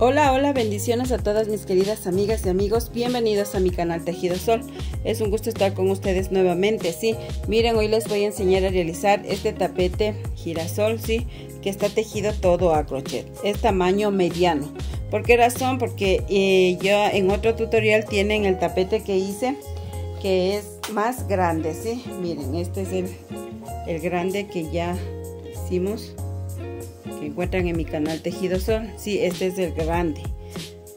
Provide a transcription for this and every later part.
Hola, hola, bendiciones a todas mis queridas amigas y amigos. Bienvenidos a mi canal Tejido Sol. Es un gusto estar con ustedes nuevamente, sí. Miren, hoy les voy a enseñar a realizar este tapete girasol, sí, que está tejido todo a crochet. Es tamaño mediano. ¿Por qué razón? Porque ya eh, yo en otro tutorial tienen el tapete que hice, que es más grande, sí. Miren, este es el, el grande que ya hicimos que encuentran en mi canal Tejido Sol. Sí, este es el grande.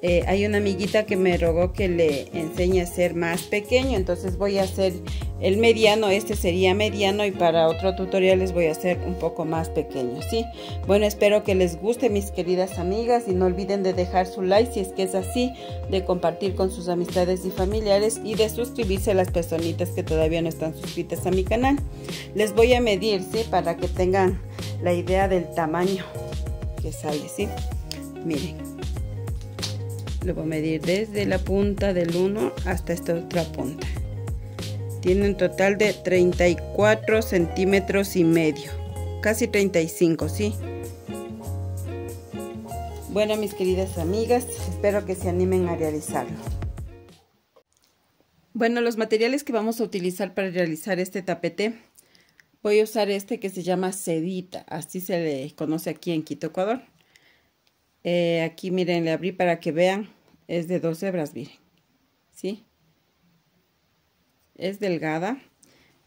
Eh, hay una amiguita que me rogó que le enseñe a ser más pequeño, entonces voy a hacer el mediano, este sería mediano y para otro tutorial les voy a hacer un poco más pequeño, ¿sí? Bueno, espero que les guste mis queridas amigas y no olviden de dejar su like si es que es así, de compartir con sus amistades y familiares y de suscribirse a las personitas que todavía no están suscritas a mi canal. Les voy a medir, Para que tengan la idea del tamaño que sale, ¿sí? Miren. Lo voy a medir desde la punta del 1 hasta esta otra punta. Tiene un total de 34 centímetros y medio. Casi 35, ¿sí? Bueno, mis queridas amigas, espero que se animen a realizarlo. Bueno, los materiales que vamos a utilizar para realizar este tapete, voy a usar este que se llama sedita, así se le conoce aquí en Quito, Ecuador. Eh, aquí miren, le abrí para que vean, es de dos hebras, miren, ¿sí? es delgada.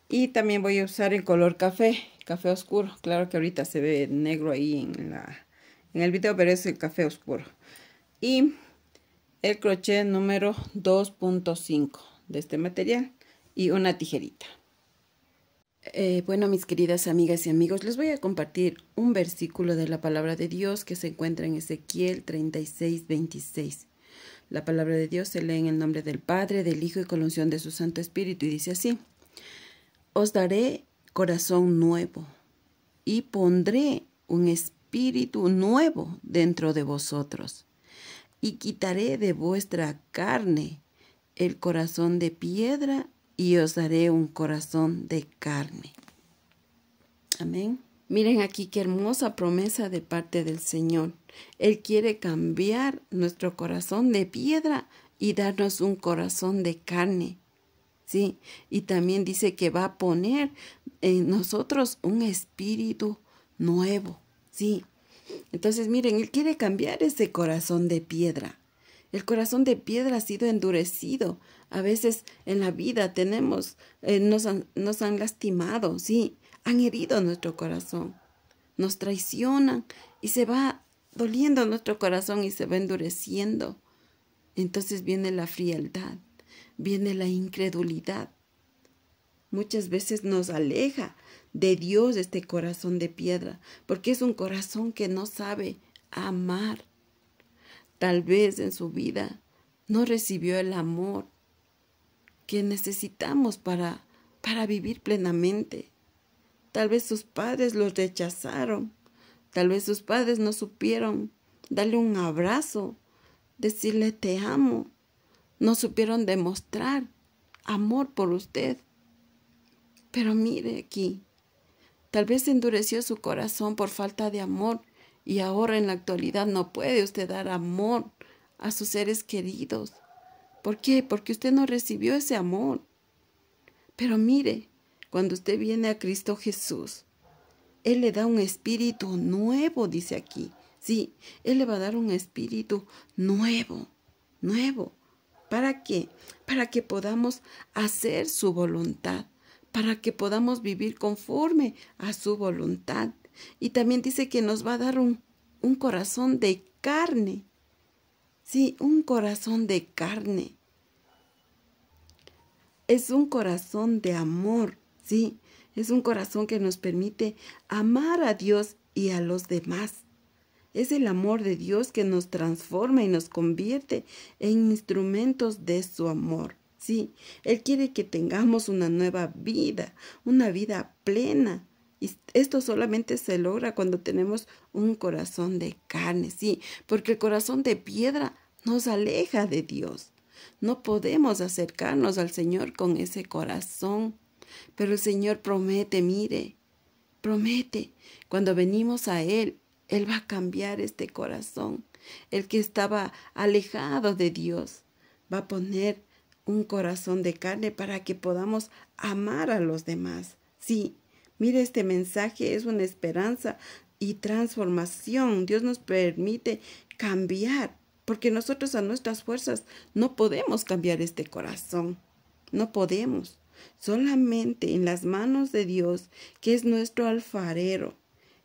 Y también voy a usar el color café, café oscuro. Claro que ahorita se ve negro ahí en, la, en el video, pero es el café oscuro. Y el crochet número 2.5 de este material y una tijerita. Eh, bueno, mis queridas amigas y amigos, les voy a compartir un versículo de la palabra de Dios que se encuentra en Ezequiel 36, 26. La palabra de Dios se lee en el nombre del Padre, del Hijo y con unción de su Santo Espíritu y dice así, os daré corazón nuevo y pondré un espíritu nuevo dentro de vosotros y quitaré de vuestra carne el corazón de piedra y os daré un corazón de carne. Amén. Miren aquí qué hermosa promesa de parte del Señor. Él quiere cambiar nuestro corazón de piedra y darnos un corazón de carne. Sí, y también dice que va a poner en nosotros un espíritu nuevo. Sí. Entonces, miren, Él quiere cambiar ese corazón de piedra. El corazón de piedra ha sido endurecido. A veces en la vida tenemos, eh, nos, nos han lastimado, sí, han herido nuestro corazón, nos traicionan y se va doliendo nuestro corazón y se va endureciendo. Entonces viene la frialdad, viene la incredulidad. Muchas veces nos aleja de Dios este corazón de piedra, porque es un corazón que no sabe amar. Tal vez en su vida no recibió el amor que necesitamos para, para vivir plenamente. Tal vez sus padres los rechazaron. Tal vez sus padres no supieron darle un abrazo, decirle te amo. No supieron demostrar amor por usted. Pero mire aquí, tal vez endureció su corazón por falta de amor y ahora en la actualidad no puede usted dar amor a sus seres queridos. ¿Por qué? Porque usted no recibió ese amor. Pero mire, cuando usted viene a Cristo Jesús, Él le da un espíritu nuevo, dice aquí. Sí, Él le va a dar un espíritu nuevo, nuevo. ¿Para qué? Para que podamos hacer su voluntad, para que podamos vivir conforme a su voluntad. Y también dice que nos va a dar un, corazón de carne. Sí, un corazón de carne. Es un corazón de amor, Sí, es un corazón que nos permite amar a Dios y a los demás. Es el amor de Dios que nos transforma y nos convierte en instrumentos de su amor. Sí, Él quiere que tengamos una nueva vida, una vida plena. Y esto solamente se logra cuando tenemos un corazón de carne, sí, porque el corazón de piedra nos aleja de Dios. No podemos acercarnos al Señor con ese corazón pero el Señor promete, mire, promete, cuando venimos a Él, Él va a cambiar este corazón, el que estaba alejado de Dios. Va a poner un corazón de carne para que podamos amar a los demás. Sí, mire, este mensaje es una esperanza y transformación. Dios nos permite cambiar, porque nosotros a nuestras fuerzas no podemos cambiar este corazón. No podemos solamente en las manos de Dios, que es nuestro alfarero.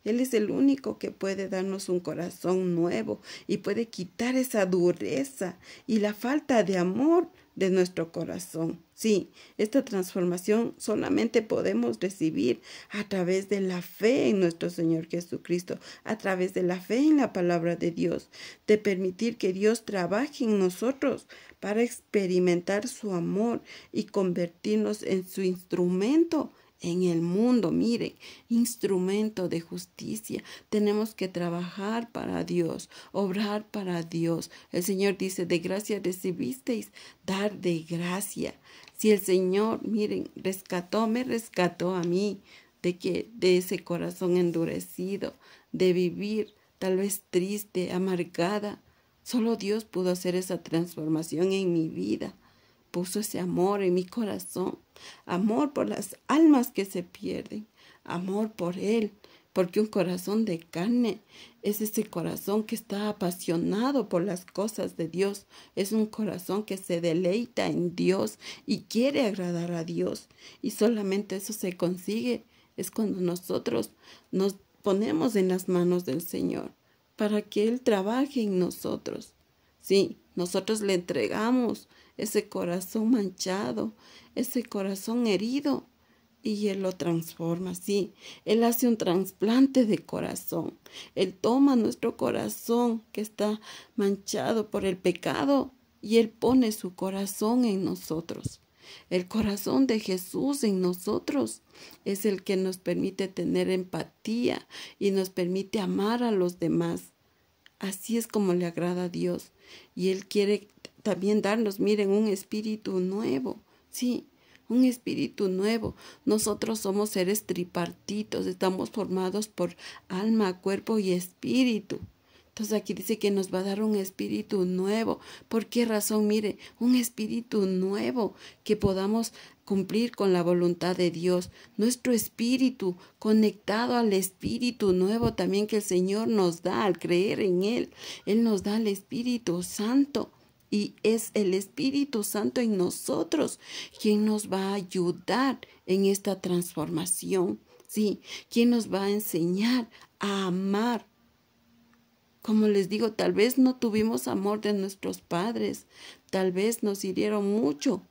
Él es el único que puede darnos un corazón nuevo y puede quitar esa dureza y la falta de amor de nuestro corazón. Sí, esta transformación solamente podemos recibir a través de la fe en nuestro Señor Jesucristo, a través de la fe en la palabra de Dios, de permitir que Dios trabaje en nosotros para experimentar su amor y convertirnos en su instrumento en el mundo. Miren, instrumento de justicia. Tenemos que trabajar para Dios, obrar para Dios. El Señor dice, de gracia recibisteis, dar de gracia. Si el Señor, miren, rescató, me rescató a mí de que de ese corazón endurecido, de vivir tal vez triste, amargada. Solo Dios pudo hacer esa transformación en mi vida puso ese amor en mi corazón, amor por las almas que se pierden, amor por Él, porque un corazón de carne es ese corazón que está apasionado por las cosas de Dios, es un corazón que se deleita en Dios y quiere agradar a Dios. Y solamente eso se consigue, es cuando nosotros nos ponemos en las manos del Señor para que Él trabaje en nosotros. Sí, nosotros le entregamos ese corazón manchado, ese corazón herido, y Él lo transforma, sí. Él hace un trasplante de corazón. Él toma nuestro corazón que está manchado por el pecado y Él pone su corazón en nosotros. El corazón de Jesús en nosotros es el que nos permite tener empatía y nos permite amar a los demás. Así es como le agrada a Dios. Y Él quiere también darnos, miren, un espíritu nuevo. Sí, un espíritu nuevo. Nosotros somos seres tripartitos, estamos formados por alma, cuerpo y espíritu. Entonces aquí dice que nos va a dar un espíritu nuevo. ¿Por qué razón? Mire, un espíritu nuevo que podamos cumplir con la voluntad de Dios, nuestro espíritu conectado al espíritu nuevo también que el Señor nos da al creer en Él. Él nos da el Espíritu Santo y es el Espíritu Santo en nosotros quien nos va a ayudar en esta transformación, ¿sí? Quien nos va a enseñar a amar. Como les digo, tal vez no tuvimos amor de nuestros padres, tal vez nos hirieron mucho,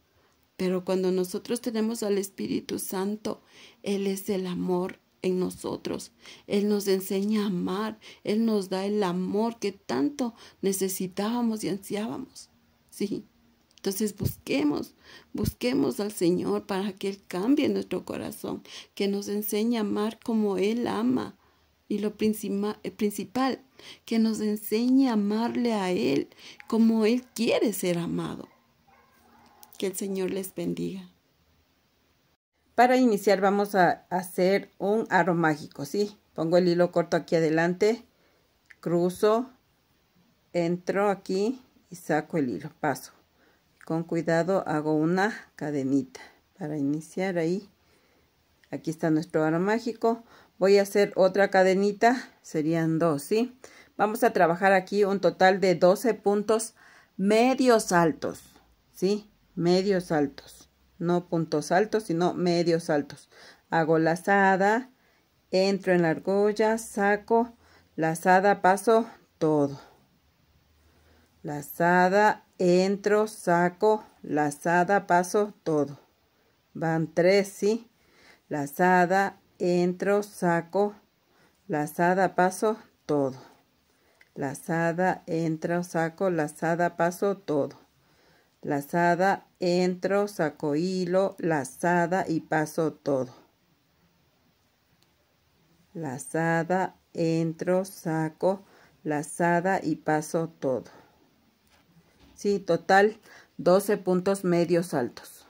pero cuando nosotros tenemos al Espíritu Santo, Él es el amor en nosotros. Él nos enseña a amar, Él nos da el amor que tanto necesitábamos y ansiábamos. Sí. Entonces busquemos, busquemos al Señor para que Él cambie nuestro corazón, que nos enseñe a amar como Él ama. Y lo eh, principal, que nos enseñe a amarle a Él como Él quiere ser amado. Que el Señor les bendiga. Para iniciar vamos a hacer un aro mágico, ¿sí? Pongo el hilo corto aquí adelante, cruzo, entro aquí y saco el hilo, paso. Con cuidado hago una cadenita para iniciar ahí. Aquí está nuestro aro mágico. Voy a hacer otra cadenita, serían dos, ¿sí? Vamos a trabajar aquí un total de 12 puntos medios altos, ¿sí? medios altos, no puntos altos, sino medios altos. Hago lazada, entro en la argolla, saco, lazada, paso todo. Lazada, entro, saco, lazada, paso todo. Van tres, ¿sí? Lazada, entro, saco, lazada, paso todo. Lazada, entro, saco, lazada, paso todo lazada, entro, saco hilo, lazada y paso todo. Lazada, entro, saco, lazada y paso todo. Sí, total 12 puntos medios altos.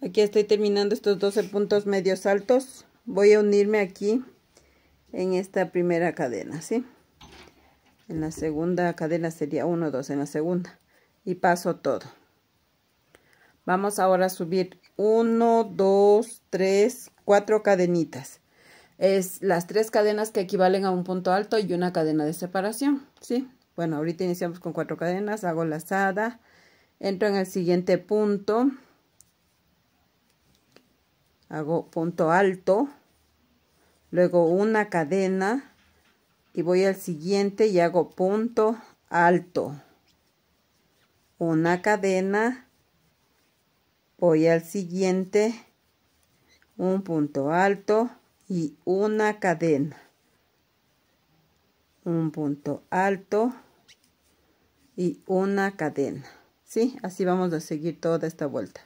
Aquí estoy terminando estos 12 puntos medios altos. Voy a unirme aquí en esta primera cadena, ¿sí? En la segunda cadena sería 1, 2 en la segunda y paso todo. Vamos ahora a subir 1, 2, 3, 4 cadenitas. Es las tres cadenas que equivalen a un punto alto y una cadena de separación, ¿sí? Bueno, ahorita iniciamos con cuatro cadenas, hago lazada, entro en el siguiente punto, hago punto alto, luego una cadena y voy al siguiente y hago punto alto una cadena, voy al siguiente, un punto alto y una cadena, un punto alto y una cadena. ¿Sí? Así vamos a seguir toda esta vuelta.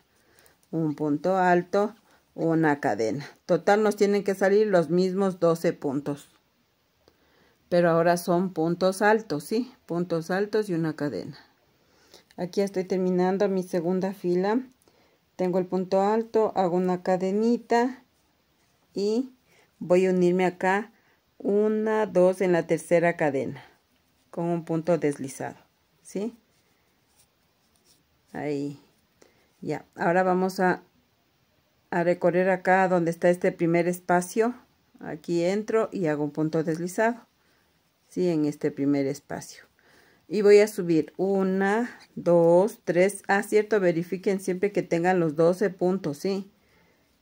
Un punto alto, una cadena. Total nos tienen que salir los mismos 12 puntos. Pero ahora son puntos altos, ¿sí? Puntos altos y una cadena aquí estoy terminando mi segunda fila tengo el punto alto hago una cadenita y voy a unirme acá una dos en la tercera cadena con un punto deslizado ¿sí? ahí ya ahora vamos a, recorrer acá donde está este primer espacio aquí entro y hago un punto deslizado ¿sí? en este primer espacio y voy a subir una, 2, tres. Ah, cierto, verifiquen siempre que tengan los 12 puntos, ¿sí?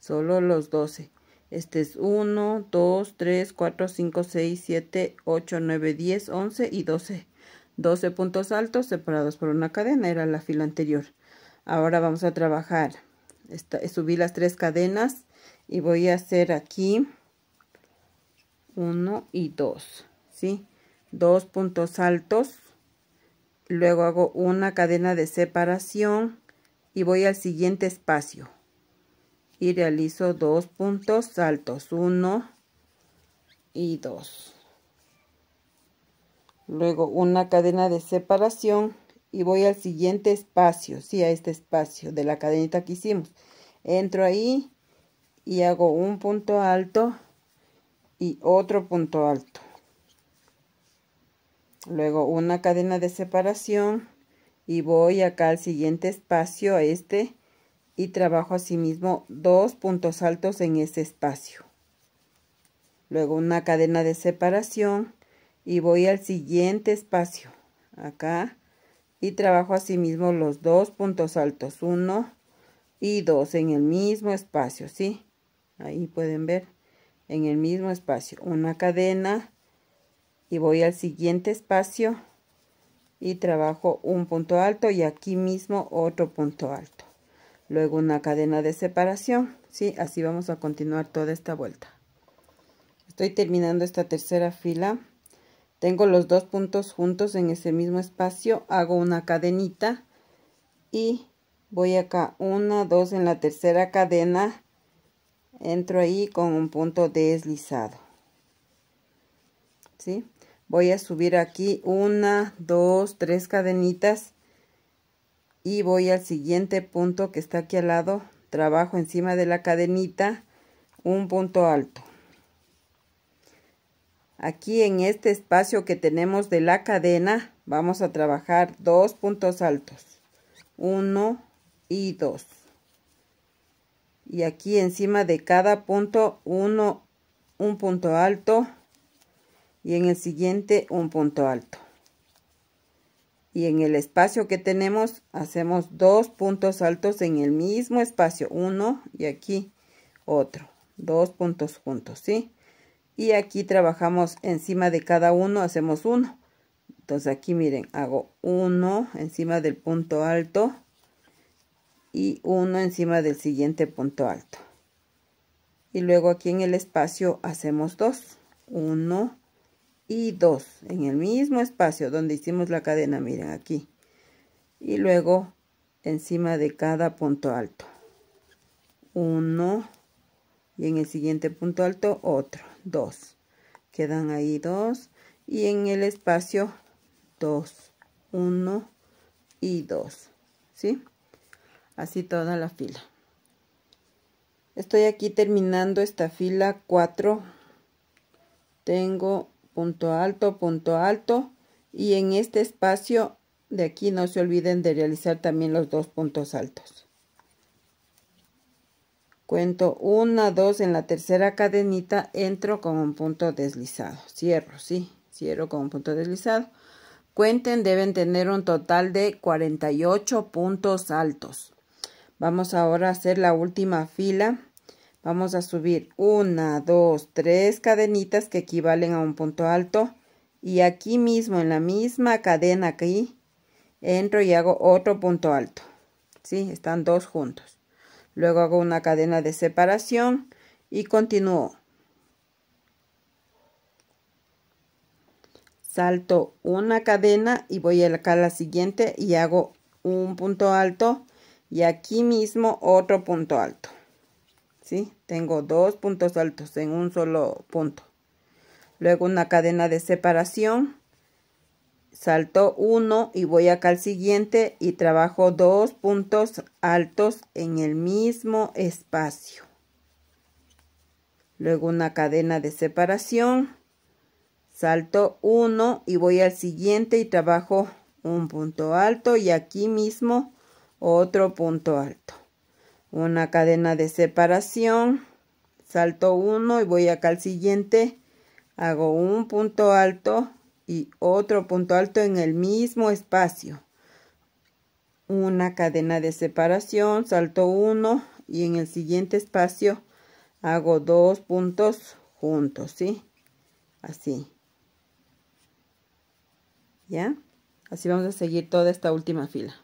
Solo los 12. Este es 1, 2, 3, 4, 5, 6, 7, 8, 9, 10, 11 y 12. 12 puntos altos separados por una cadena, era la fila anterior. Ahora vamos a trabajar. subí las tres cadenas y voy a hacer aquí 1 y 2, ¿sí? Dos puntos altos luego hago una cadena de separación y voy al siguiente espacio y realizo dos puntos altos uno y dos luego una cadena de separación y voy al siguiente espacio sí a este espacio de la cadenita que hicimos entro ahí y hago un punto alto y otro punto alto luego una cadena de separación y voy acá al siguiente espacio a este y trabajo asimismo dos puntos altos en ese espacio luego una cadena de separación y voy al siguiente espacio acá y trabajo asimismo los dos puntos altos uno y dos en el mismo espacio sí ahí pueden ver en el mismo espacio una cadena y voy al siguiente espacio y trabajo un punto alto y aquí mismo otro punto alto luego una cadena de separación ¿sí? así vamos a continuar toda esta vuelta estoy terminando esta tercera fila tengo los dos puntos juntos en ese mismo espacio hago una cadenita y voy acá una dos en la tercera cadena entro ahí con un punto deslizado ¿sí? voy a subir aquí una dos tres cadenitas y voy al siguiente punto que está aquí al lado trabajo encima de la cadenita un punto alto aquí en este espacio que tenemos de la cadena vamos a trabajar dos puntos altos uno y dos y aquí encima de cada punto uno un punto alto y en el siguiente un punto alto y en el espacio que tenemos hacemos dos puntos altos en el mismo espacio uno y aquí otro dos puntos juntos sí y aquí trabajamos encima de cada uno hacemos uno entonces aquí miren hago uno encima del punto alto y uno encima del siguiente punto alto y luego aquí en el espacio hacemos dos uno y dos en el mismo espacio donde hicimos la cadena, miren aquí. Y luego encima de cada punto alto. uno y en el siguiente punto alto otro, dos Quedan ahí dos y en el espacio dos uno y dos ¿Sí? Así toda la fila. Estoy aquí terminando esta fila 4. Tengo punto alto, punto alto y en este espacio de aquí no se olviden de realizar también los dos puntos altos. Cuento una, dos en la tercera cadenita, entro con un punto deslizado, cierro, sí, cierro con un punto deslizado. Cuenten, deben tener un total de 48 puntos altos. Vamos ahora a hacer la última fila Vamos a subir una, dos, tres cadenitas que equivalen a un punto alto. Y aquí mismo, en la misma cadena aquí, entro y hago otro punto alto. ¿Sí? Están dos juntos. Luego hago una cadena de separación y continúo. Salto una cadena y voy acá a la siguiente y hago un punto alto. Y aquí mismo otro punto alto. Tengo dos puntos altos en un solo punto. Luego una cadena de separación. Salto uno y voy acá al siguiente y trabajo dos puntos altos en el mismo espacio. Luego una cadena de separación. Salto uno y voy al siguiente y trabajo un punto alto y aquí mismo otro punto alto una cadena de separación salto uno y voy acá al siguiente hago un punto alto y otro punto alto en el mismo espacio una cadena de separación salto uno y en el siguiente espacio hago dos puntos juntos sí así ya así vamos a seguir toda esta última fila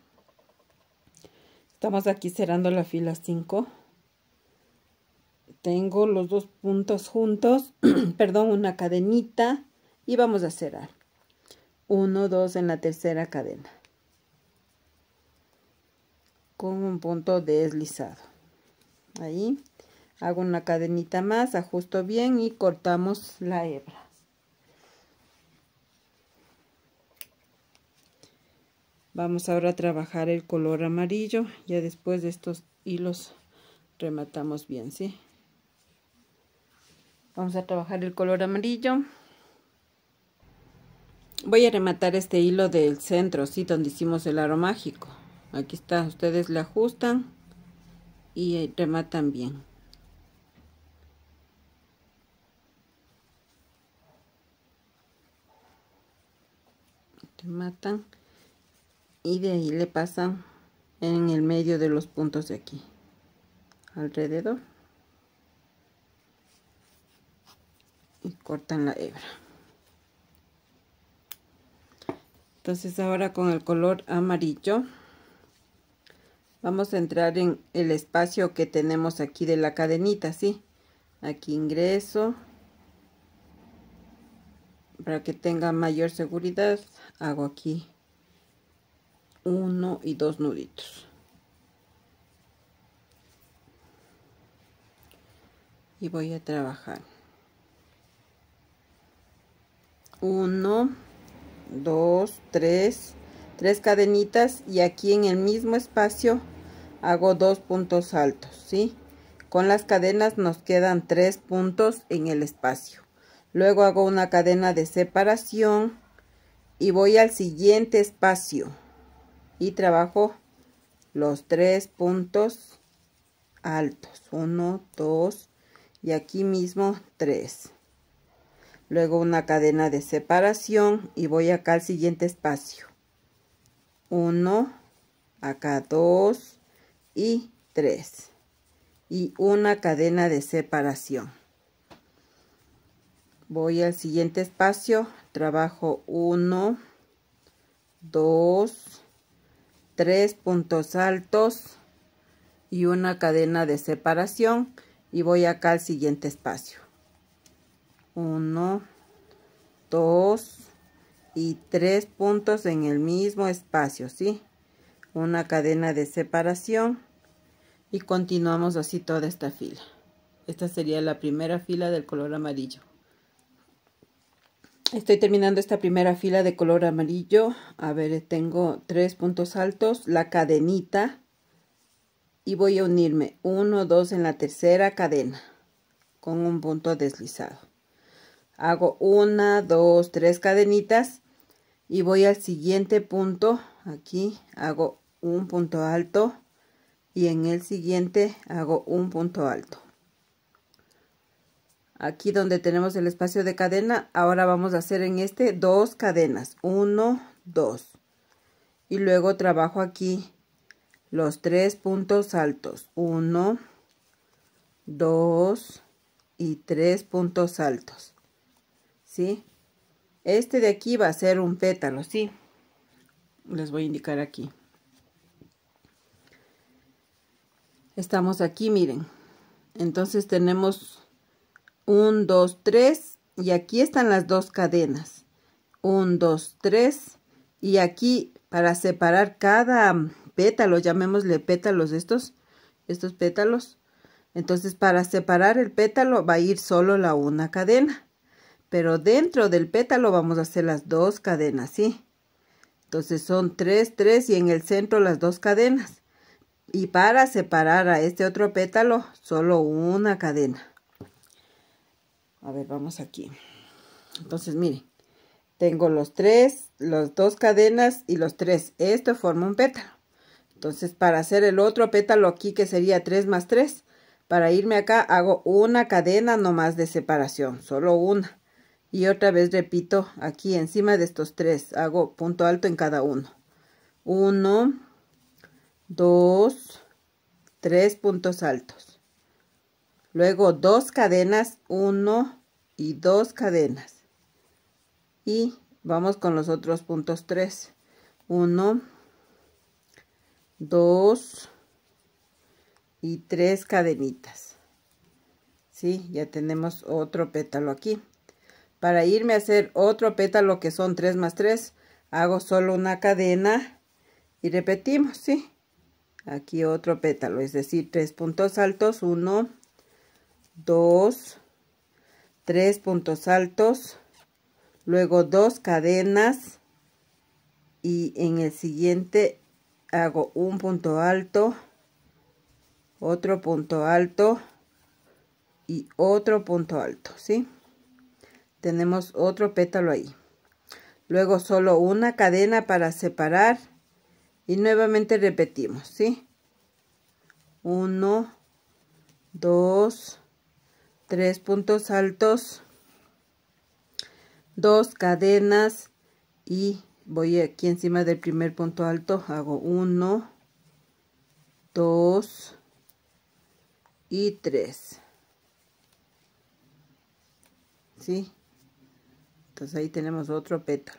Estamos aquí cerrando la fila 5. Tengo los dos puntos juntos, perdón, una cadenita y vamos a cerrar. 1, 2 en la tercera cadena. Con un punto deslizado. Ahí hago una cadenita más, ajusto bien y cortamos la hebra. Vamos ahora a trabajar el color amarillo. Ya después de estos hilos rematamos bien, ¿sí? Vamos a trabajar el color amarillo. Voy a rematar este hilo del centro, ¿sí? Donde hicimos el aro mágico. Aquí está, ustedes le ajustan y rematan bien. Rematan y de ahí le pasan en el medio de los puntos de aquí alrededor y cortan la hebra entonces ahora con el color amarillo vamos a entrar en el espacio que tenemos aquí de la cadenita sí aquí ingreso para que tenga mayor seguridad hago aquí uno y dos nuditos y voy a trabajar uno dos tres tres cadenitas y aquí en el mismo espacio hago dos puntos altos ¿sí? con las cadenas nos quedan tres puntos en el espacio luego hago una cadena de separación y voy al siguiente espacio y trabajo los tres puntos altos 1 2 y aquí mismo 3 luego una cadena de separación y voy acá al siguiente espacio 1 acá 2 y 3 y una cadena de separación voy al siguiente espacio trabajo 1 2 tres puntos altos y una cadena de separación y voy acá al siguiente espacio uno dos y tres puntos en el mismo espacio ¿sí? una cadena de separación y continuamos así toda esta fila esta sería la primera fila del color amarillo Estoy terminando esta primera fila de color amarillo. A ver, tengo tres puntos altos, la cadenita y voy a unirme uno, dos en la tercera cadena con un punto deslizado. Hago una, dos, tres cadenitas y voy al siguiente punto. Aquí hago un punto alto y en el siguiente hago un punto alto aquí donde tenemos el espacio de cadena ahora vamos a hacer en este dos cadenas 1 2 y luego trabajo aquí los tres puntos altos 1 2 y tres puntos altos ¿sí? este de aquí va a ser un pétalo ¿sí? les voy a indicar aquí estamos aquí miren entonces tenemos 1, 2, 3 y aquí están las dos cadenas. 1, 2, 3 y aquí para separar cada pétalo, llamémosle pétalos estos, estos pétalos. Entonces para separar el pétalo va a ir solo la una cadena. Pero dentro del pétalo vamos a hacer las dos cadenas, ¿sí? Entonces son 3, 3 y en el centro las dos cadenas. Y para separar a este otro pétalo, solo una cadena. A ver, vamos aquí. Entonces, miren. Tengo los tres, las dos cadenas y los tres. Esto forma un pétalo. Entonces, para hacer el otro pétalo aquí, que sería 3 más tres para irme acá hago una cadena nomás de separación, solo una. Y otra vez repito, aquí encima de estos tres, hago punto alto en cada uno. uno dos tres puntos altos. Luego dos cadenas, uno y dos cadenas y vamos con los otros puntos 3 1 2 y 3 cadenitas ¿sí? ya tenemos otro pétalo aquí para irme a hacer otro pétalo que son 3 más 3 hago solo una cadena y repetimos ¿sí? aquí otro pétalo es decir tres puntos altos 1 2 tres puntos altos, luego dos cadenas y en el siguiente hago un punto alto, otro punto alto y otro punto alto, ¿sí? Tenemos otro pétalo ahí. Luego solo una cadena para separar y nuevamente repetimos, ¿sí? dos, 2, Tres puntos altos, dos cadenas y voy aquí encima del primer punto alto, hago uno, dos y tres. ¿Sí? Entonces ahí tenemos otro pétalo.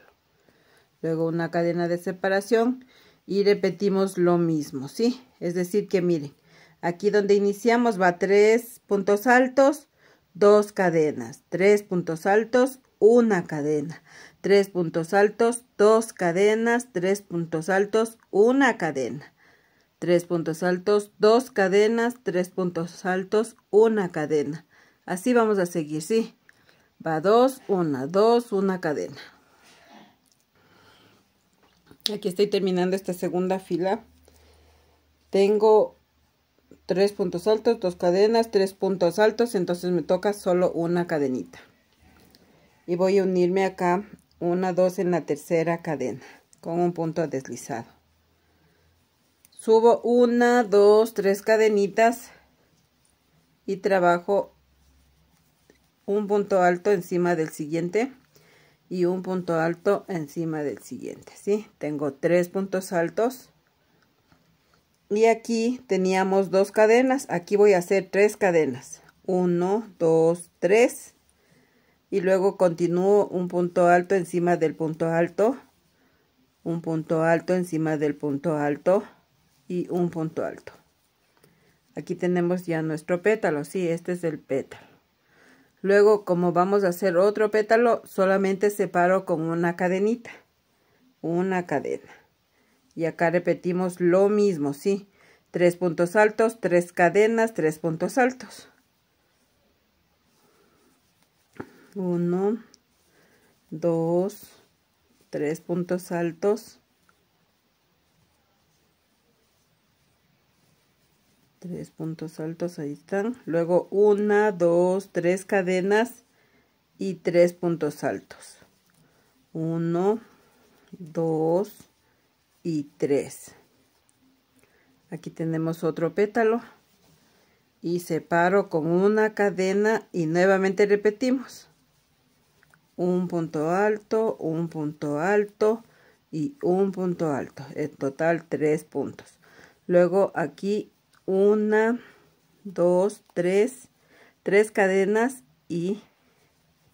Luego una cadena de separación y repetimos lo mismo, ¿sí? Es decir que miren, aquí donde iniciamos va tres puntos altos, dos cadenas, tres puntos altos, una cadena, tres puntos altos, dos cadenas, tres puntos altos, una cadena, tres puntos altos, dos cadenas, tres puntos altos, una cadena. Así vamos a seguir, ¿sí? Va dos, una, dos, una cadena. Aquí estoy terminando esta segunda fila. Tengo tres puntos altos, dos cadenas, tres puntos altos, entonces me toca solo una cadenita. Y voy a unirme acá una, dos en la tercera cadena con un punto deslizado. Subo una, dos, tres cadenitas y trabajo un punto alto encima del siguiente y un punto alto encima del siguiente, ¿sí? Tengo tres puntos altos y aquí teníamos dos cadenas aquí voy a hacer tres cadenas uno dos tres y luego continúo un punto alto encima del punto alto un punto alto encima del punto alto y un punto alto aquí tenemos ya nuestro pétalo sí este es el pétalo luego como vamos a hacer otro pétalo solamente separo con una cadenita una cadena y acá repetimos lo mismo, ¿sí? Tres puntos altos, tres cadenas, tres puntos altos. Uno, dos, tres puntos altos. Tres puntos altos, ahí están. Luego una, dos, tres cadenas y tres puntos altos. Uno, dos, y 3 aquí tenemos otro pétalo y separo con una cadena y nuevamente repetimos un punto alto un punto alto y un punto alto en total tres puntos luego aquí una dos tres tres cadenas y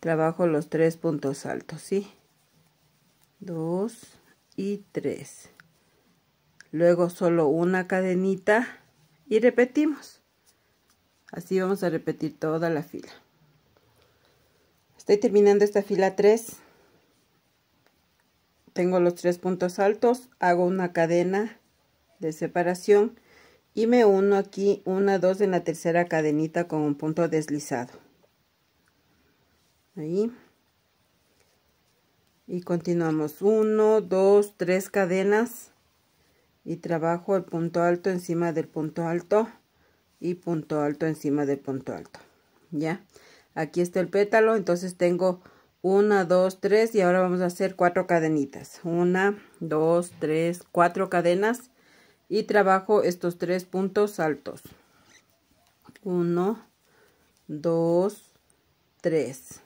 trabajo los tres puntos altos sí dos y tres luego solo una cadenita y repetimos así vamos a repetir toda la fila estoy terminando esta fila 3 tengo los tres puntos altos hago una cadena de separación y me uno aquí una dos en la tercera cadenita con un punto deslizado ahí y continuamos 1 2 3 cadenas y trabajo el punto alto encima del punto alto y punto alto encima del punto alto ya aquí está el pétalo entonces tengo una, dos, tres y ahora vamos a hacer cuatro cadenitas una, dos, tres, cuatro cadenas y trabajo estos tres puntos altos uno dos tres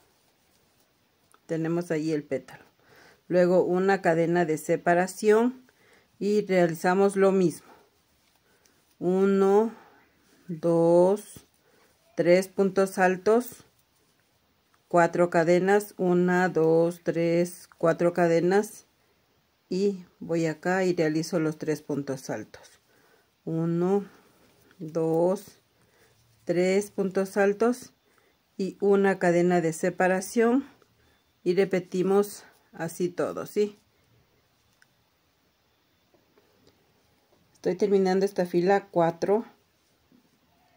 tenemos ahí el pétalo luego una cadena de separación y realizamos lo mismo 1 2 3 puntos altos 4 cadenas 1 2 3 4 cadenas y voy acá y realizo los 3 puntos altos 1 2 3 puntos altos y una cadena de separación y repetimos así todo sí Estoy terminando esta fila 4.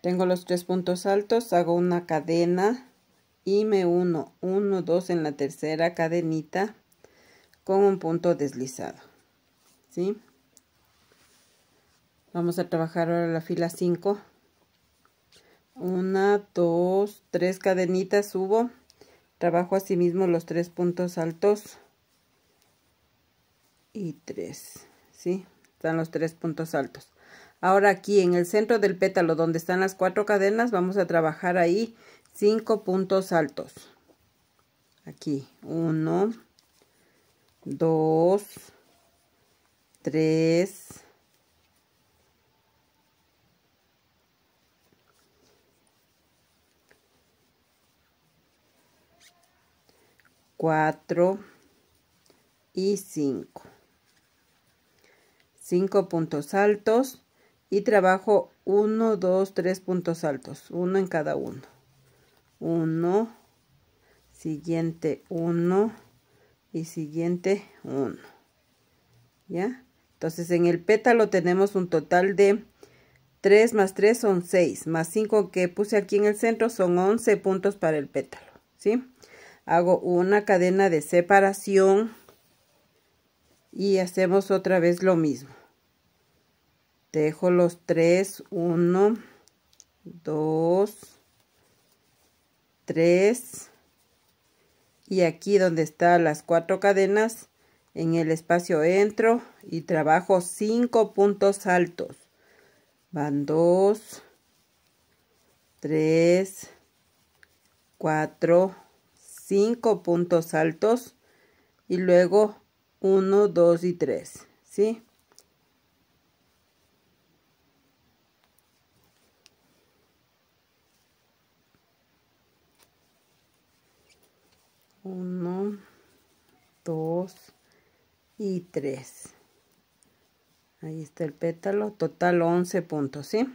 Tengo los tres puntos altos, hago una cadena y me uno 1, 2 en la tercera cadenita con un punto deslizado. ¿Sí? Vamos a trabajar ahora la fila 5. Una dos tres cadenitas subo. Trabajo asimismo los tres puntos altos y tres, ¿Sí? Están los tres puntos altos. Ahora aquí en el centro del pétalo donde están las cuatro cadenas vamos a trabajar ahí cinco puntos altos. Aquí uno, dos, tres, cuatro y cinco. 5 puntos altos y trabajo 1, 2, 3 puntos altos, uno en cada uno. 1, siguiente 1 y siguiente 1. ¿Ya? Entonces en el pétalo tenemos un total de 3 más 3 son 6, más 5 que puse aquí en el centro son 11 puntos para el pétalo, ¿sí? Hago una cadena de separación y hacemos otra vez lo mismo tejo los 3 1 2 3 y aquí donde están las 4 cadenas en el espacio entro y trabajo 5 puntos altos van 2 3 4 5 puntos altos y luego 1 2 y 3 sí 1, 2 y 3. Ahí está el pétalo, total 11 puntos, ¿sí?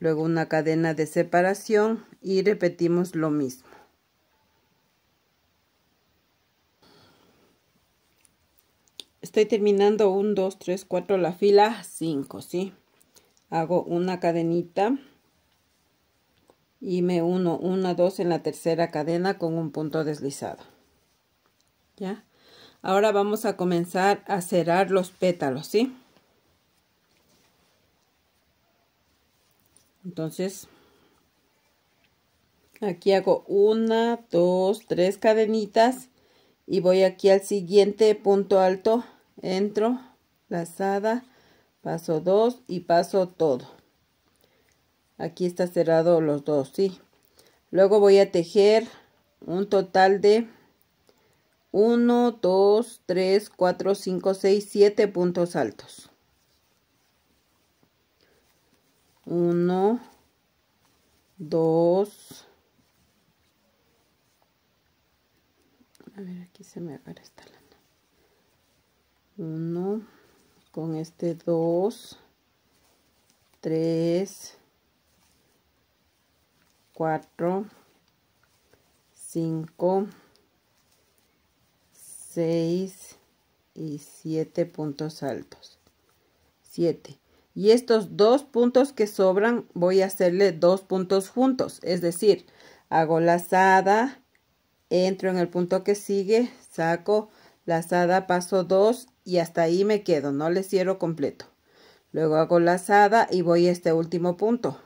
Luego una cadena de separación y repetimos lo mismo. Estoy terminando 1, 2, 3, 4, la fila 5, ¿sí? Hago una cadenita y me uno una dos en la tercera cadena con un punto deslizado ya ahora vamos a comenzar a cerrar los pétalos sí entonces aquí hago una dos tres cadenitas y voy aquí al siguiente punto alto entro lazada paso dos y paso todo aquí está cerrado los dos sí luego voy a tejer un total de 1 2 3 4 5 6 7 puntos altos 1 2 a ver aquí se me agarra esta lana 1 con este 2 3 4, 5, 6 y 7 puntos altos. 7. Y estos dos puntos que sobran voy a hacerle dos puntos juntos. Es decir, hago lazada, entro en el punto que sigue, saco lazada, paso 2 y hasta ahí me quedo, no le cierro completo. Luego hago lazada y voy a este último punto.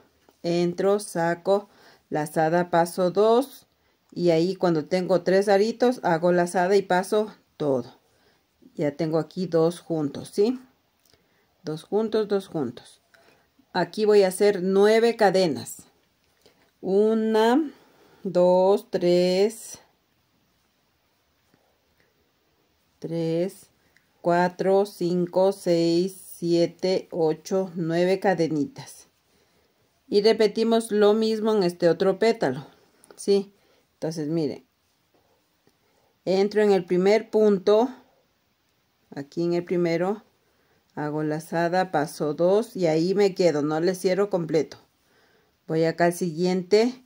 Entro, saco, lazada paso dos y ahí cuando tengo tres aritos hago lazada y paso todo ya tengo aquí dos juntos sí dos juntos dos juntos aquí voy a hacer nueve cadenas una dos tres tres cuatro cinco seis siete ocho nueve cadenitas y repetimos lo mismo en este otro pétalo sí entonces miren entro en el primer punto aquí en el primero hago lazada paso dos y ahí me quedo no le cierro completo voy acá al siguiente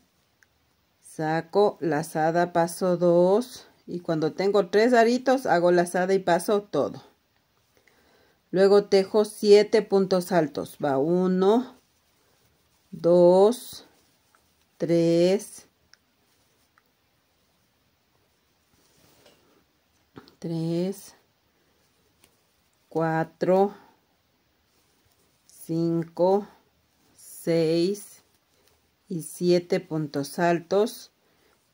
saco lazada paso dos y cuando tengo tres aritos hago lazada y paso todo luego tejo siete puntos altos va 1 2, 3, 3, 4, 5, 6 y 7 puntos altos.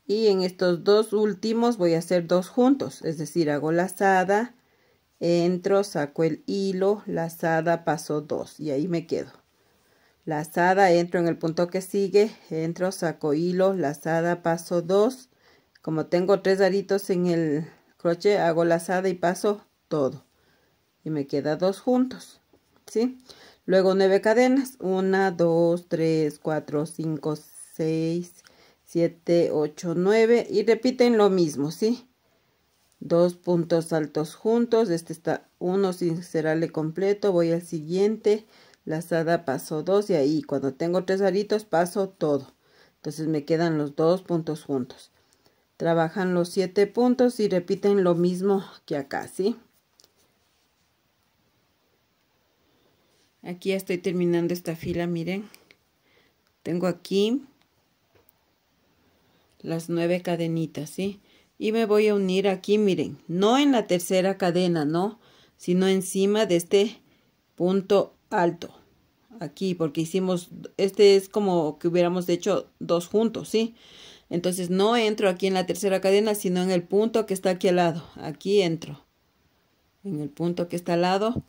Y en estos dos últimos voy a hacer dos juntos, es decir, hago lazada, entro, saco el hilo, lazada, paso 2 y ahí me quedo lazada, entro en el punto que sigue, entro, saco hilo, lazada, paso 2. Como tengo tres aritos en el crochet, hago lazada y paso todo. Y me queda dos juntos, ¿sí? Luego nueve cadenas, 1, 2, 3, 4, 5, 6, 7, 8, 9 y repiten lo mismo, ¿sí? Dos puntos altos juntos, este está uno sin cerrarle completo, voy al siguiente, lazada paso 2 y ahí cuando tengo tres aritos paso todo. Entonces me quedan los dos puntos juntos. Trabajan los siete puntos y repiten lo mismo que acá, ¿sí? Aquí ya estoy terminando esta fila, miren. Tengo aquí las nueve cadenitas, ¿sí? Y me voy a unir aquí, miren, no en la tercera cadena, ¿no? Sino encima de este punto alto aquí porque hicimos este es como que hubiéramos hecho dos juntos sí entonces no entro aquí en la tercera cadena sino en el punto que está aquí al lado aquí entro en el punto que está al lado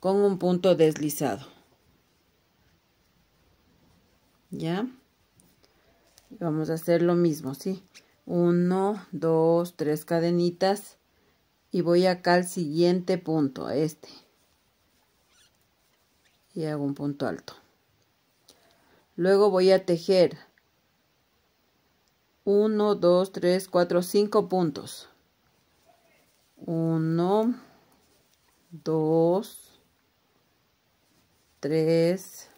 con un punto deslizado ya vamos a hacer lo mismo si 1 2 3 cadenitas y voy acá al siguiente punto este y hago un punto alto. Luego voy a tejer 1, 2, 3, 4, 5 puntos. 1, 2, 3,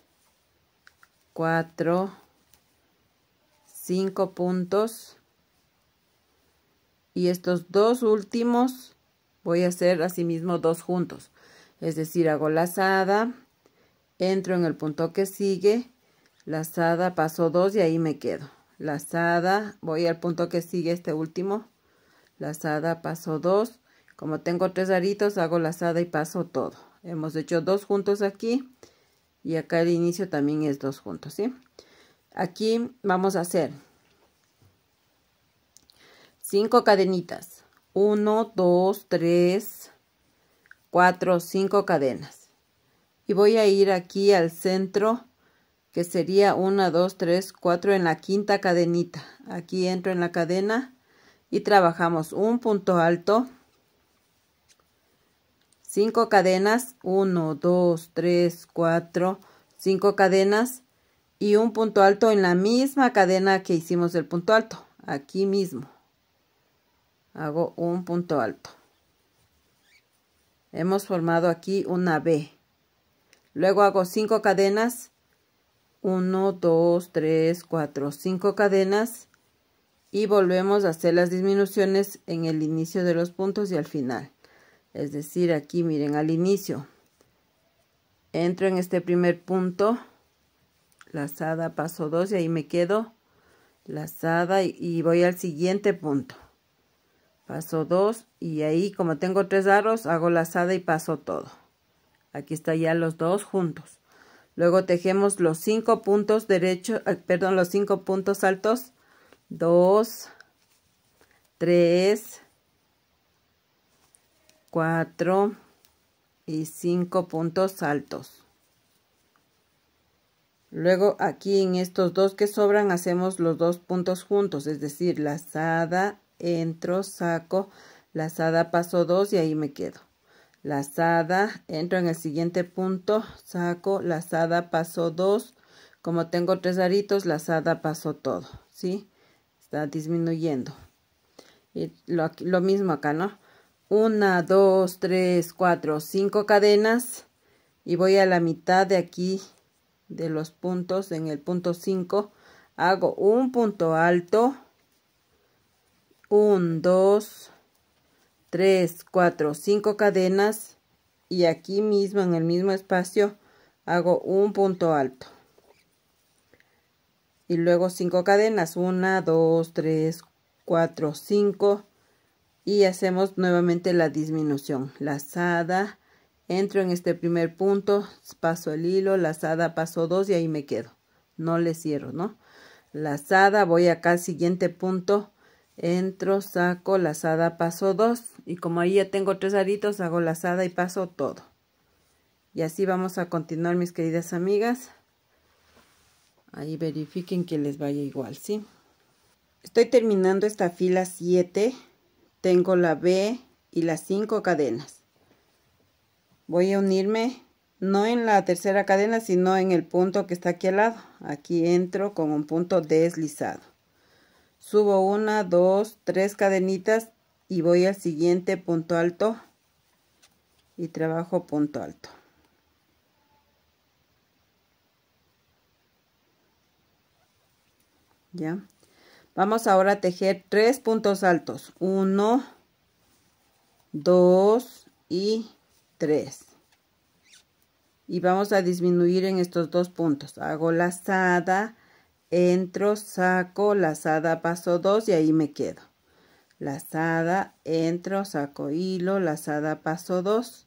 4, 5 puntos. Y estos dos últimos voy a hacer asimismo dos juntos. Es decir, hago lazada entro en el punto que sigue, lazada, paso 2 y ahí me quedo. Lazada, voy al punto que sigue este último, lazada, paso 2. Como tengo tres aritos, hago lazada y paso todo. Hemos hecho dos juntos aquí y acá el inicio también es dos juntos, ¿sí? Aquí vamos a hacer cinco cadenitas. 1, 2, 3, 4, 5 cadenas y voy a ir aquí al centro que sería 1, 2, 3, 4 en la quinta cadenita. Aquí entro en la cadena y trabajamos un punto alto, 5 cadenas, 1, 2, 3, 4, 5 cadenas y un punto alto en la misma cadena que hicimos el punto alto, aquí mismo. Hago un punto alto. Hemos formado aquí una B. Luego hago 5 cadenas. 1, 2, 3, 4, 5 cadenas. Y volvemos a hacer las disminuciones en el inicio de los puntos y al final. Es decir, aquí miren al inicio. Entro en este primer punto. Lazada, paso dos y ahí me quedo. Lazada y, voy al siguiente punto. Paso dos y ahí como tengo tres aros hago lazada y paso todo. Aquí está ya los dos juntos. Luego tejemos los cinco puntos derechos, eh, perdón, los cinco puntos altos. 2, 3, 4 y 5 puntos altos. Luego aquí en estos dos que sobran hacemos los dos puntos juntos, es decir, lazada, entro, saco, lazada, paso dos y ahí me quedo lazada, entro en el siguiente punto, saco, lazada, paso dos, como tengo tres aritos, lazada, paso todo, ¿sí? Está disminuyendo. Y lo, lo mismo acá, ¿no? Una, dos, tres, cuatro, cinco cadenas y voy a la mitad de aquí de los puntos, en el punto cinco, hago un punto alto, un dos 3, 4, 5 cadenas y aquí mismo en el mismo espacio hago un punto alto y luego 5 cadenas 1, 2, 3, 4, 5 y hacemos nuevamente la disminución lazada entro en este primer punto paso el hilo lazada paso 2 y ahí me quedo no le cierro no lazada voy acá al siguiente punto entro, saco, lazada, paso 2 y como ahí ya tengo tres aritos hago lazada y paso todo y así vamos a continuar mis queridas amigas ahí verifiquen que les vaya igual sí estoy terminando esta fila 7 tengo la B y las 5 cadenas voy a unirme no en la tercera cadena sino en el punto que está aquí al lado aquí entro con un punto deslizado subo una, dos, tres cadenitas y voy al siguiente punto alto y trabajo punto alto. Ya. Vamos ahora a tejer tres puntos altos. Uno, dos y tres. Y vamos a disminuir en estos dos puntos. Hago lazada entro, saco, lazada, paso 2 y ahí me quedo. Lazada, entro, saco hilo, lazada, paso 2.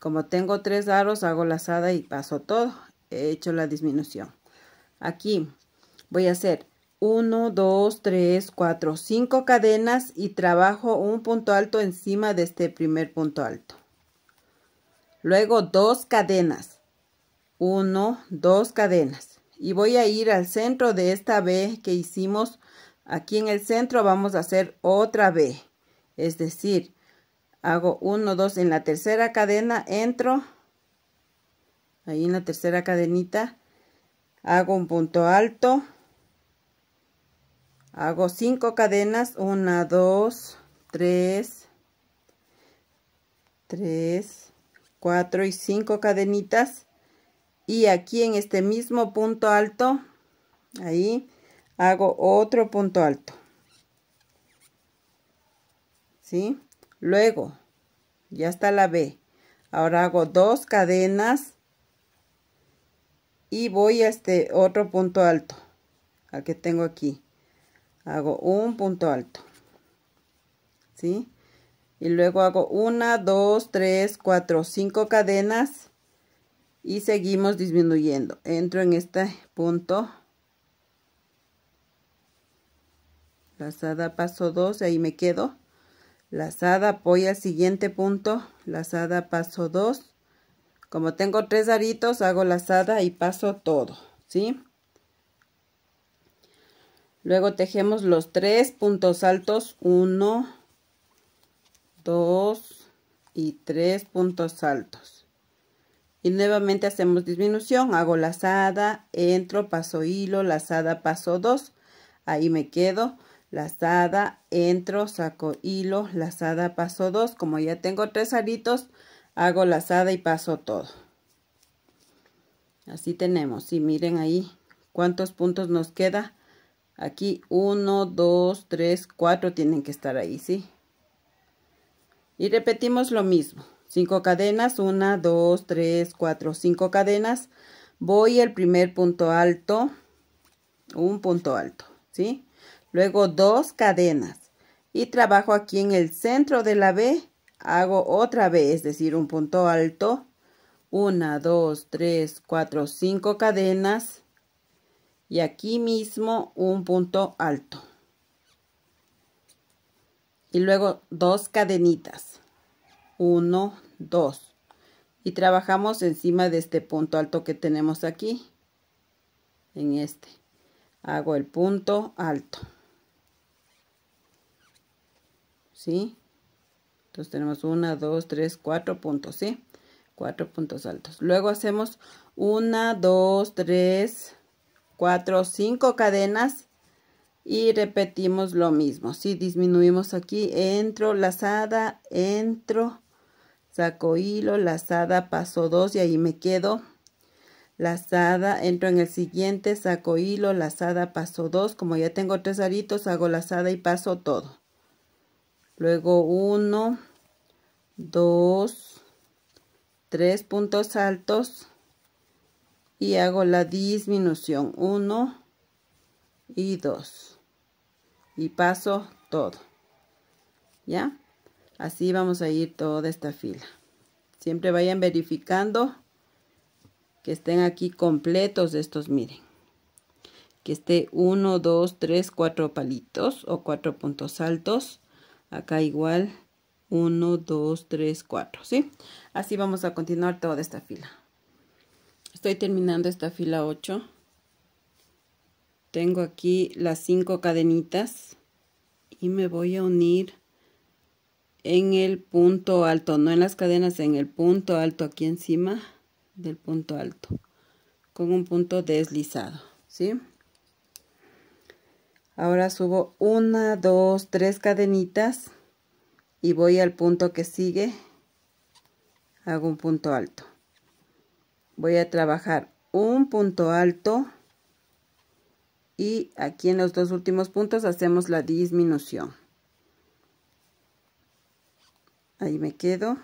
Como tengo tres aros, hago lazada y paso todo. He hecho la disminución. Aquí voy a hacer 1, 2, 3, 4, 5 cadenas y trabajo un punto alto encima de este primer punto alto. Luego dos cadenas. 1, 2 cadenas y voy a ir al centro de esta B que hicimos aquí en el centro vamos a hacer otra B es decir hago 1 2 en la tercera cadena entro ahí en la tercera cadenita hago un punto alto hago 5 cadenas 1 2 3 3 4 y 5 cadenitas y aquí en este mismo punto alto ahí hago otro punto alto ¿sí? luego ya está la B ahora hago dos cadenas y voy a este otro punto alto al que tengo aquí hago un punto alto ¿sí? y luego hago una, dos, tres, cuatro, cinco cadenas y seguimos disminuyendo entro en este punto lazada paso 2 ahí me quedo lazada Apoya al siguiente punto lazada paso 2 como tengo tres aritos hago lazada y paso todo ¿sí? luego tejemos los tres puntos altos 1 2 y 3 puntos altos y nuevamente hacemos disminución, hago lazada, entro, paso hilo, lazada, paso 2, ahí me quedo, lazada, entro, saco hilo, lazada, paso 2, como ya tengo tres aritos, hago lazada y paso todo. Así tenemos, y miren ahí cuántos puntos nos queda. Aquí 1, 2, 3, 4 tienen que estar ahí, ¿sí? Y repetimos lo mismo. 5 cadenas, 1, 2, 3, 4, 5 cadenas. Voy el primer punto alto, un punto alto, ¿sí? Luego dos cadenas y trabajo aquí en el centro de la B, hago otra vez, es decir, un punto alto, 1, 2, 3, 4, 5 cadenas y aquí mismo un punto alto. Y luego dos cadenitas 1, 2. Y trabajamos encima de este punto alto que tenemos aquí. En este. Hago el punto alto. ¿Sí? Entonces tenemos 1, 2, 3, 4 puntos, ¿sí? 4 puntos altos. Luego hacemos 1, 2, 3, 4, 5 cadenas y repetimos lo mismo. Si disminuimos aquí, entro, lazada, entro, saco hilo, lazada, paso 2 y ahí me quedo. Lazada, entro en el siguiente, saco hilo, lazada, paso 2. Como ya tengo tres aritos, hago lazada y paso todo. Luego 1, 2, 3 puntos altos y hago la disminución 1 y 2 y paso todo. ¿Ya? así vamos a ir toda esta fila siempre vayan verificando que estén aquí completos estos miren que esté 1 2 3 4 palitos o 4 puntos altos acá igual 1 2 3 4 ¿sí? así vamos a continuar toda esta fila estoy terminando esta fila 8 tengo aquí las 5 cadenitas y me voy a unir en el punto alto, no en las cadenas, en el punto alto aquí encima del punto alto, con un punto deslizado, ¿sí? Ahora subo una, dos, tres cadenitas y voy al punto que sigue, hago un punto alto. Voy a trabajar un punto alto y aquí en los dos últimos puntos hacemos la disminución ahí me quedo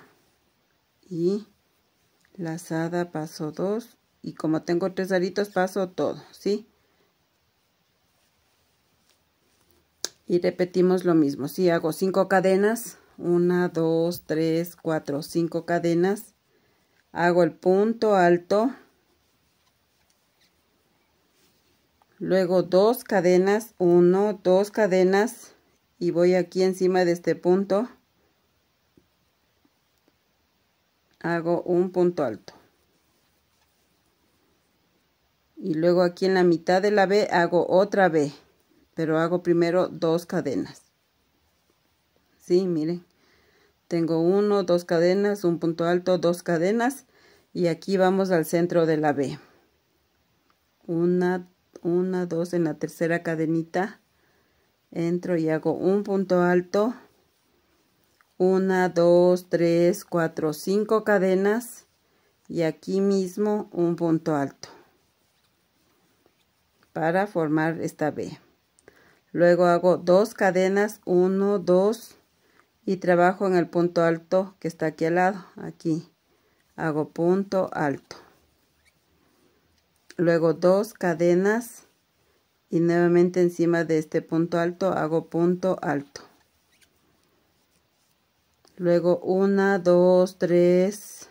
y lazada paso 2 y como tengo tres aritos paso todo sí y repetimos lo mismo si sí, hago 5 cadenas 1 2 3 4 5 cadenas hago el punto alto luego dos cadenas 1 2 cadenas y voy aquí encima de este punto hago un punto alto y luego aquí en la mitad de la B hago otra B pero hago primero dos cadenas sí miren tengo uno dos cadenas un punto alto dos cadenas y aquí vamos al centro de la B una una dos en la tercera cadenita entro y hago un punto alto una, dos, tres, cuatro, cinco cadenas y aquí mismo un punto alto para formar esta B. Luego hago dos cadenas, uno, dos y trabajo en el punto alto que está aquí al lado, aquí. Hago punto alto. Luego dos cadenas y nuevamente encima de este punto alto hago punto alto luego una, dos, tres,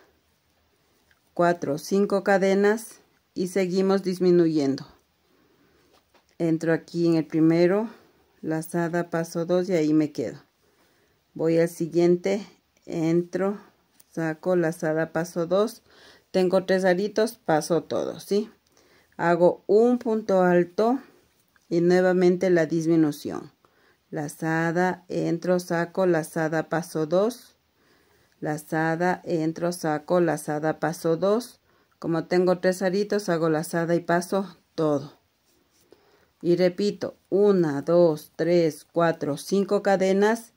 cuatro, cinco cadenas y seguimos disminuyendo. Entro aquí en el primero, lazada, paso dos y ahí me quedo. Voy al siguiente, entro, saco, lazada, paso dos. Tengo tres aritos, paso todo, ¿sí? Hago un punto alto y nuevamente la disminución lazada, entro, saco, lazada, paso 2, lazada, entro, saco, lazada, paso 2. Como tengo tres aritos, hago lazada y paso todo. Y repito, 1, 2, 3, 4, 5 cadenas.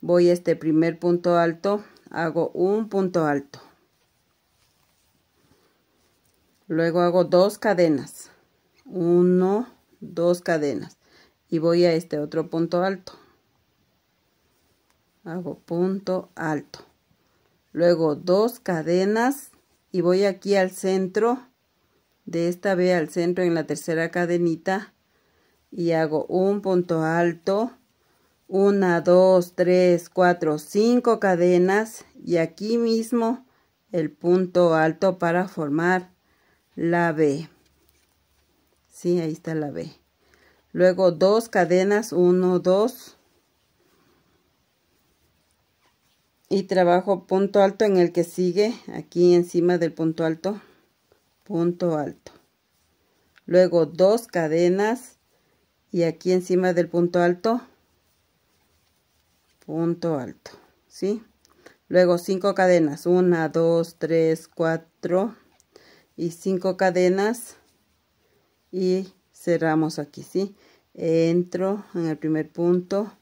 Voy a este primer punto alto, hago un punto alto. Luego hago dos cadenas. 1, 2 cadenas y voy a este otro punto alto hago punto alto luego dos cadenas y voy aquí al centro de esta B al centro en la tercera cadenita y hago un punto alto una, dos, tres, cuatro, cinco cadenas y aquí mismo el punto alto para formar la B. Sí, ahí está la B luego dos cadenas uno, dos, y trabajo punto alto en el que sigue aquí encima del punto alto punto alto luego dos cadenas y aquí encima del punto alto punto alto ¿sí? luego cinco cadenas una, dos, tres, cuatro y cinco cadenas y cerramos aquí sí entro en el primer punto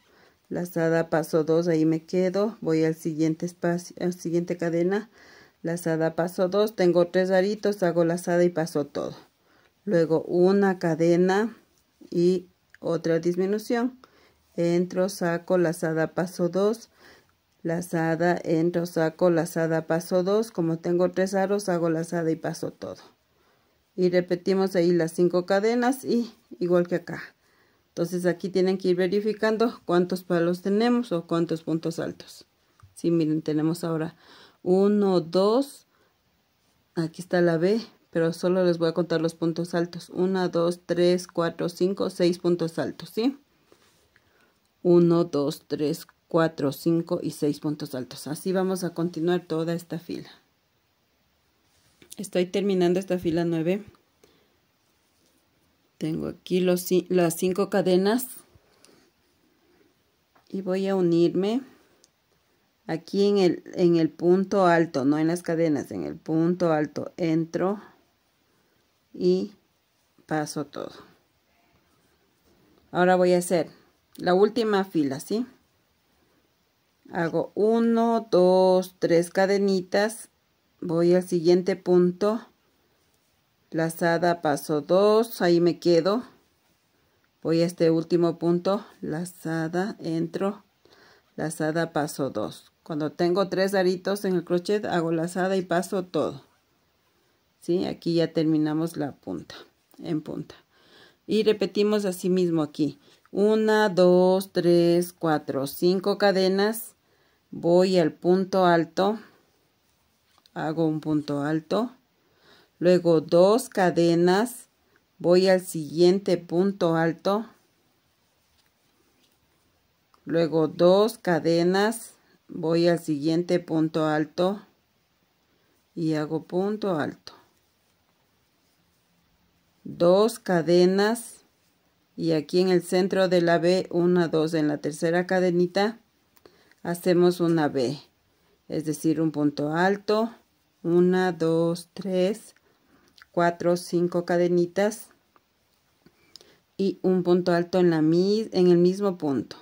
lazada paso 2 ahí me quedo voy al siguiente espacio siguiente cadena lazada paso 2 tengo tres aritos hago lazada y paso todo luego una cadena y otra disminución entro saco lazada paso 2 lazada entro saco lazada paso 2 como tengo tres aros hago lazada y paso todo y repetimos ahí las cinco cadenas y igual que acá entonces aquí tienen que ir verificando cuántos palos tenemos o cuántos puntos altos. Sí, miren, tenemos ahora 1, 2, aquí está la B, pero solo les voy a contar los puntos altos. 1, 2, 3, 4, 5, 6 puntos altos, ¿sí? 1, 2, 3, 4, 5 y 6 puntos altos. Así vamos a continuar toda esta fila. Estoy terminando esta fila 9 tengo aquí los, las cinco cadenas y voy a unirme aquí en el, punto alto, no en las cadenas, en el punto alto entro y paso todo. Ahora voy a hacer la última fila, ¿sí? Hago 1, 2, tres cadenitas, voy al siguiente punto lazada paso 2 ahí me quedo voy a este último punto lazada entro lazada paso 2 cuando tengo tres aritos en el crochet hago lazada y paso todo ¿Sí? aquí ya terminamos la punta en punta y repetimos así mismo aquí 1 2 3 4 5 cadenas voy al punto alto hago un punto alto luego dos cadenas, voy al siguiente punto alto, luego dos cadenas, voy al siguiente punto alto y hago punto alto. Dos cadenas y aquí en el centro de la B, una, dos, en la tercera cadenita hacemos una B, es decir, un punto alto, una, dos, tres, 4 5 cadenitas y un punto alto en, la, en el mismo punto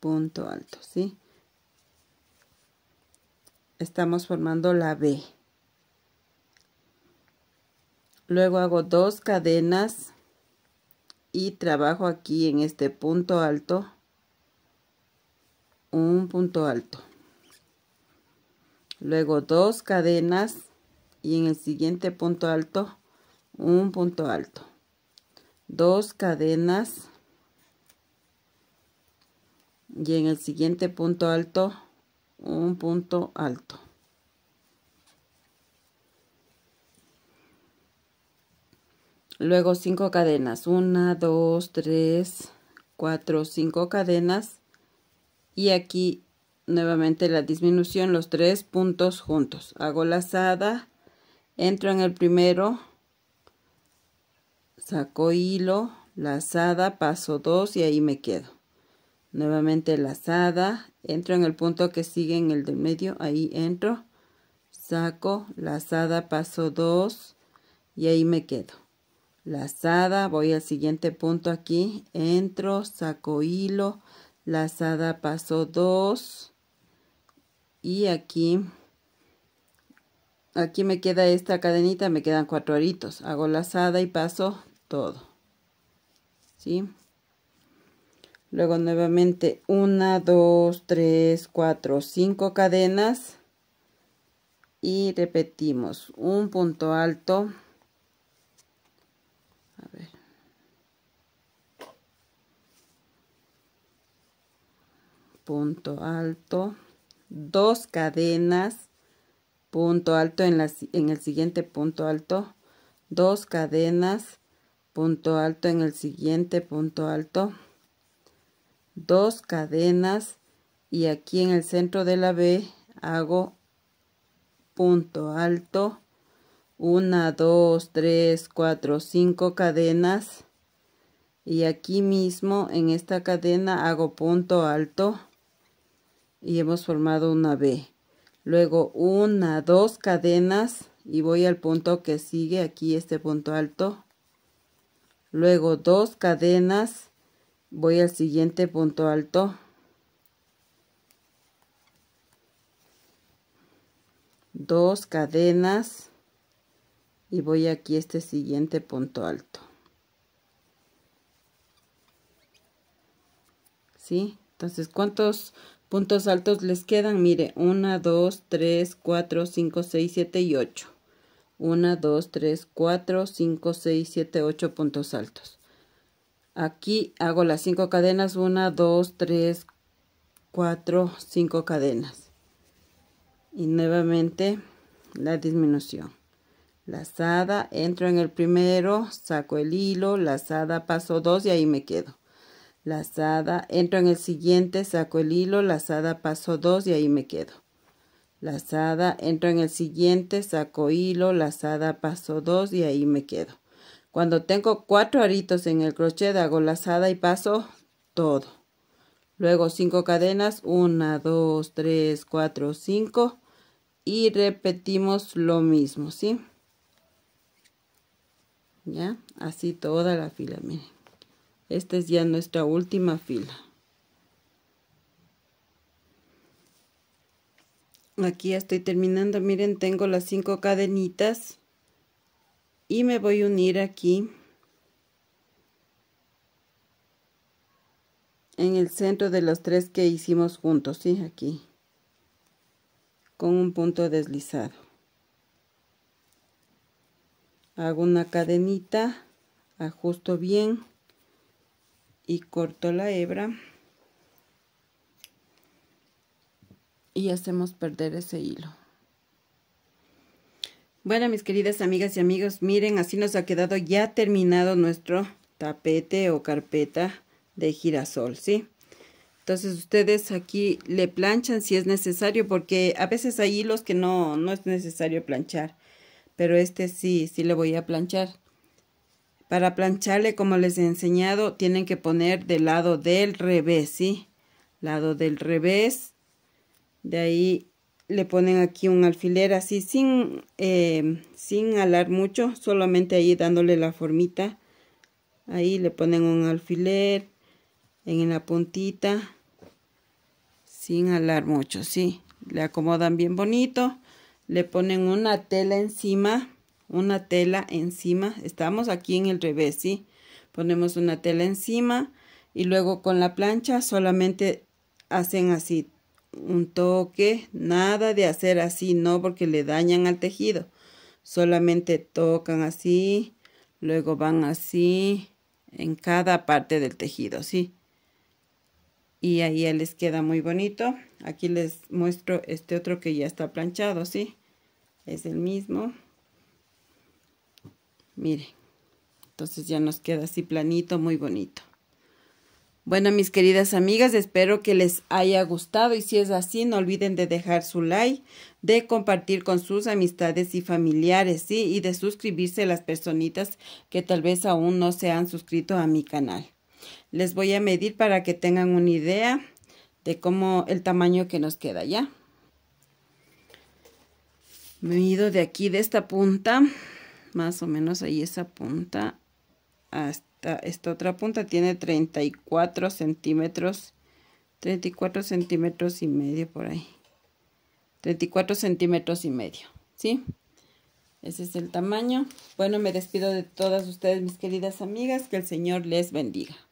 punto alto ¿sí? estamos formando la B luego hago dos cadenas y trabajo aquí en este punto alto un punto alto luego dos cadenas y en el siguiente punto alto un punto alto dos cadenas y en el siguiente punto alto un punto alto luego cinco cadenas una dos tres cuatro cinco cadenas y aquí nuevamente la disminución los tres puntos juntos hago lazada entro en el primero saco hilo lazada paso 2 y ahí me quedo nuevamente lazada entro en el punto que sigue en el del medio ahí entro saco lazada paso 2 y ahí me quedo lazada voy al siguiente punto aquí entro saco hilo lazada paso 2 y aquí aquí me queda esta cadenita, me quedan cuatro aritos. Hago lazada y paso todo. ¿Sí? Luego nuevamente una, dos, tres, cuatro, cinco cadenas. Y repetimos un punto alto. Punto alto. Dos cadenas punto alto en, el siguiente punto alto, dos cadenas, punto alto en el siguiente punto alto, dos cadenas y aquí en el centro de la B hago punto alto, una, dos, tres, cuatro, cinco cadenas y aquí mismo en esta cadena hago punto alto y hemos formado una B luego una, dos cadenas y voy al punto que sigue aquí este punto alto luego dos cadenas voy al siguiente punto alto dos cadenas y voy aquí este siguiente punto alto ¿sí? entonces cuántos Puntos altos les quedan, mire, 1, 2, 3, 4, 5, 6, 7 y 8. 1, 2, 3, 4, 5, 6, 7, 8 puntos altos. Aquí hago las 5 cadenas, 1, 2, 3, 4, 5 cadenas. Y nuevamente la disminución. Lazada, entro en el primero, saco el hilo, lazada, paso 2 y ahí me quedo lazada, entro en el siguiente, saco el hilo, lazada, paso dos y ahí me quedo. Lazada, entro en el siguiente, saco hilo, lazada, paso dos y ahí me quedo. Cuando tengo cuatro aritos en el crochet hago lazada y paso todo. Luego cinco cadenas, 1, 2, 3, 4, 5 y repetimos lo mismo, ¿sí? Ya, así toda la fila, miren esta es ya nuestra última fila aquí ya estoy terminando miren tengo las cinco cadenitas y me voy a unir aquí en el centro de los tres que hicimos juntos Y aquí con un punto deslizado hago una cadenita ajusto bien y corto la hebra y hacemos perder ese hilo. Bueno, mis queridas amigas y amigos, miren, así nos ha quedado ya terminado nuestro tapete o carpeta de girasol, ¿sí? Entonces ustedes aquí le planchan si es necesario, porque a veces hay hilos que no, no es necesario planchar, pero este sí, sí le voy a planchar. Para plancharle, como les he enseñado, tienen que poner del lado del revés, ¿sí? Lado del revés. De ahí le ponen aquí un alfiler así, sin, eh, sin alar mucho, solamente ahí dándole la formita. Ahí le ponen un alfiler en la puntita, sin alar mucho, ¿sí? Le acomodan bien bonito. Le ponen una tela encima una tela encima. Estamos aquí en el revés, ¿sí? Ponemos una tela encima y luego con la plancha solamente hacen así un toque, nada de hacer así, no, porque le dañan al tejido. Solamente tocan así, luego van así en cada parte del tejido, ¿sí? Y ahí ya les queda muy bonito. Aquí les muestro este otro que ya está planchado, ¿sí? Es el mismo. Miren. Entonces ya nos queda así planito, muy bonito. Bueno, mis queridas amigas, espero que les haya gustado y si es así, no olviden de dejar su like, de compartir con sus amistades y familiares, ¿sí? Y de suscribirse a las personitas que tal vez aún no se han suscrito a mi canal. Les voy a medir para que tengan una idea de cómo el tamaño que nos queda, ¿ya? me ido de aquí, de esta punta, más o menos ahí esa punta hasta esta otra punta tiene 34 centímetros 34 centímetros y medio por ahí 34 centímetros y medio ¿sí? ese es el tamaño bueno me despido de todas ustedes mis queridas amigas que el Señor les bendiga